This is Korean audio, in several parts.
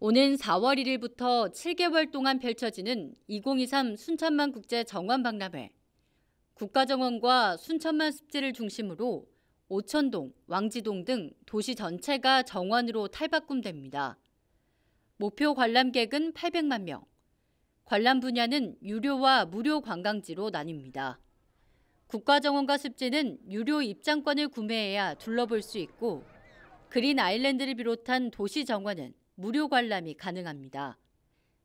오는 4월 1일부터 7개월 동안 펼쳐지는 2023 순천만 국제 정원 박람회. 국가정원과 순천만 습지를 중심으로 오천동, 왕지동 등 도시 전체가 정원으로 탈바꿈됩니다. 목표 관람객은 800만 명. 관람 분야는 유료와 무료 관광지로 나뉩니다. 국가정원과 습지는 유료 입장권을 구매해야 둘러볼 수 있고 그린 아일랜드를 비롯한 도시 정원은 무료 관람이 가능합니다.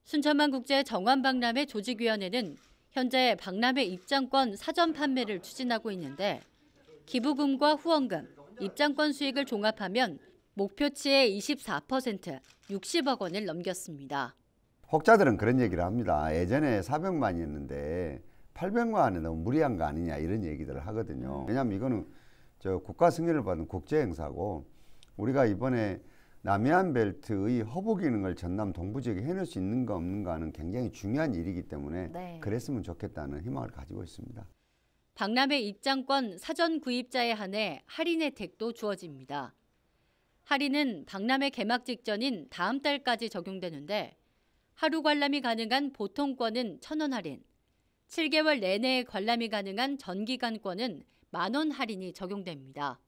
순천만 국제 정환박람회 조직위원회는 현재 박람회 입장권 사전 판매를 추진하고 있는데 기부금과 후원금, 입장권 수익을 종합하면 목표치의 24%, 60억 원을 넘겼습니다. 혹자들은 그런 얘기를 합니다. 예전에 400만이었는데 800만 원 너무 무리한 거 아니냐 이런 얘기들을 하거든요. 왜냐하면 이거는 저 국가 승인을 받은 국제 행사고 우리가 이번에 남해안 벨트의 허브 기능을 전남 동부 지역에 해낼 수 있는가 없는가는 굉장히 중요한 일이기 때문에 네. 그랬으면 좋겠다는 희망을 가지고 있습니다. 박람회 입장권 사전 구입자에 한해 할인 혜택도 주어집니다. 할인은 박람회 개막 직전인 다음 달까지 적용되는데 하루 관람이 가능한 보통권은 천원 할인, 7개월 내내 관람이 가능한 전기간권은 만원 할인이 적용됩니다.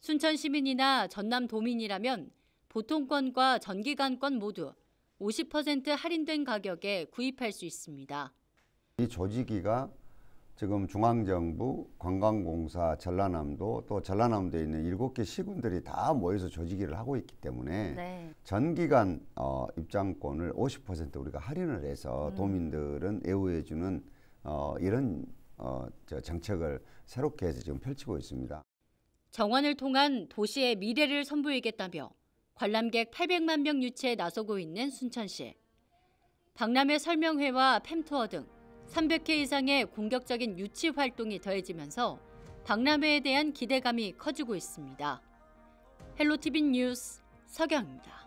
순천 시민이나 전남 도민이라면 보통권과 전기간권 모두 50% 할인된 가격에 구입할 수 있습니다. 이 조직위가 지금 중앙정부, 관광공사, 전라남도 또 전라남도에 있는 일개 시군들이 다 모여서 조직위를 하고 있기 때문에 네. 전기간 어, 입장권을 50% 우리가 할인을 해서 음. 도민들은 애우해주는 어, 이런 어, 정책을 새롭게 해서 지금 펼치고 있습니다. 정원을 통한 도시의 미래를 선보이겠다며 관람객 800만 명 유치에 나서고 있는 순천시. 박람회 설명회와 팸투어 등 300회 이상의 공격적인 유치 활동이 더해지면서 박람회에 대한 기대감이 커지고 있습니다. 헬로티비 뉴스 서경입니다.